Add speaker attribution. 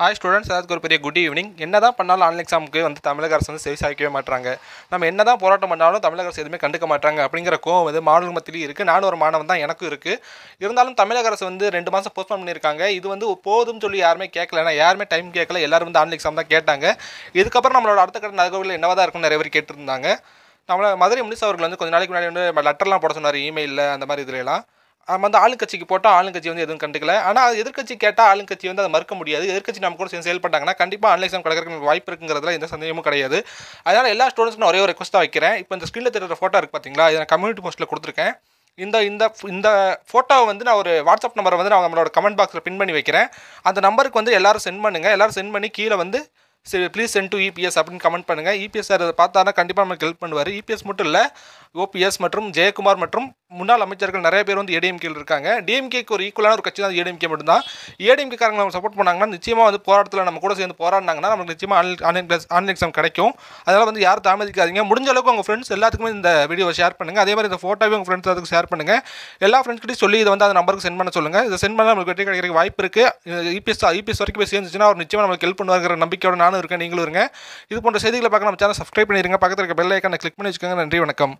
Speaker 1: hi students எதாவது ஒரு பெரிய குட் ஈவினிங் என்ன தான் பண்ணாலும் ஆன்லைன் எக்ஸாமுக்கு வந்து தமிழக அரசு வந்து சேவை சாய்க்கவே மாட்டாங்க நம்ம என்ன தான் போராட்டம் பண்ணாலும் தமிழக அரசு எதுவுமே கண்டுக்க மாட்டாங்க அப்படிங்கிற கோவம் வந்து மாணவர் மத்தியிலும் இருக்குது நானும் ஒரு மாணவன் தான் எனக்கும் இருக்குது இருந்தாலும் தமிழக அரசு வந்து ரெண்டு மாதம் போஸ்ட் பண்ணியிருக்காங்க இது வந்து போதும்னு சொல்லி யாருமே கேட்கல ஏன்னா யாருமே டைம் கேட்கல எல்லாரும் வந்து ஆன்லைன் எக்ஸாம் தான் கேட்டாங்க இதுக்கப்புறம் நம்மளோட அடுத்த கட்ட நகர்வுகள் என்னவாக தான் இருக்கும்னு நிறைய பேர் கேட்டிருந்தாங்க நம்மளை மதுரை முனிஸ் அவர்கள் வந்து கொஞ்சம் நாளைக்கு முன்னாடி வந்து லெட்டர்லாம் போட சொன்னார் இமெயிலில் அந்த மாதிரி இதுலலாம் நம்ம வந்து ஆளுங்கட்சிக்கு போட்டால் ஆளுங்கட்சி வந்து எதுவும் கண்டுக்கல ஆனால் எதிர்கட்சி கேட்டால் ஆளுங்கட்சி வந்து அதை மறுக்க முடியாது எதிர்கட்சி நம்ம கூட சேர்ந்து செயல்பட்டாங்கன்னா கண்டிப்பாக ஆன்லைன் எக்ஸாம் வாய்ப்பு இருக்குங்கிறதுல எந்த சந்தேகமும் கிடையாது அதனால் எல்லா ஸ்டூடெண்ட்ஸ்க்கும் ஒரே ஒரு ரெக்வஸ்ட்டாக வைக்கிறேன் இப்போ இந்த ஸ்க்ரீனில் தெரிஞ்ச ஃபோட்டோ இருக்குது பார்த்தீங்களா இதை நான் கம்யூனிட்டி போஸ்ட்டில் கொடுத்துருக்கேன் இந்த இந்த இந்த ஃபோட்டோவை வந்து நான் ஒரு வாட்ஸ்அப் நம்பரை வந்து நான் நம்மளோட கமெண்ட் பாக்ஸில் பின் பண்ணி வைக்கிறேன் அந்த நம்பருக்கு வந்து எல்லோரும் சென்ட் பண்ணுங்கள் எல்லோரும் சென்ட் பண்ணி கீழே வந்து சரி ப்ளீஸ் சென்ட் டு இபிஎஸ் அப்படின்னு கமெண்ட் பண்ணுங்கள் இபிஎஸ் சார் பார்த்தாருன்னா கண்டிப்பாக நமக்கு ஹெல்ப் பண்ணுவார் இபிஎஸ் e மட்டும் இல்லை ஓபிஎஸ் மற்றும் ஜெயக்குமார் மற்றும் முன்னாள் அமைச்சர்கள் நிறைய பேர் வந்து ஏடிஎம்கேல இருக்காங்க டிஎம்கேக்கு ஒரு ஈக்குவலான ஒரு கட்சி தான் ஏடிஎம்கே மட்டும்தான் ஏடிஎம்கே காரங்க நம்ம சப்போர்ட் பண்ணாங்கன்னா நிச்சயமாக வந்து போராட்டத்தில் நம்ம கூட சேர்ந்து போராடினாங்கன்னா நமக்கு நிச்சயமாக ஆன்லைன் கிளாஸ் ஆன்லைன் எக்ஸாம் கிடைக்கும் அதனால் வந்து யாரும் தாமதிக்காதீங்க முடிஞ்ச அளவுக்கு உங்கள் ஃப்ரெண்ட்ஸ் எல்லாத்துக்குமே இந்த வீடியோவை ஷேர் பண்ணுங்கள் அதே மாதிரி இந்த ஃபோட்டோவே உங்கள் ஃப்ரெண்ட்ஸ் அதுக்கு ஷேர் பண்ணுங்கள் எல்லா ஃப்ரெண்ட்ஸ்கிட்டையும் சொல்லி இதை வந்து அந்த நம்பருக்கு சென்ட் பண்ண சொல்லுங்கள் இதை சென்ட் பண்ணால் நம்மளுக்கு வெற்றி கிடைக்கிற வாய்ப்பு இருக்குது இபிஎஸ் e இபிஎஸ் e வரைக்கும் போய் சேர்ந்துச்சுன்னா அவர் நிச்சயமாக நம்மளுக்கு ஹெல்ப் பண்ணுவாங்கிற நம்பிக்கையோட நான் நானும் இருக்கேன் நீங்களும் இருங்க இது போன்ற செய்திகளை பார்க்க நம்ம சேனல் சப்ஸ்கிரைப் பண்ணிடுங்க பக்கத்தில் இருக்க பெல் கிளிக் பண்ணி வச்சுக்கோங்க நன்றி வணக்கம்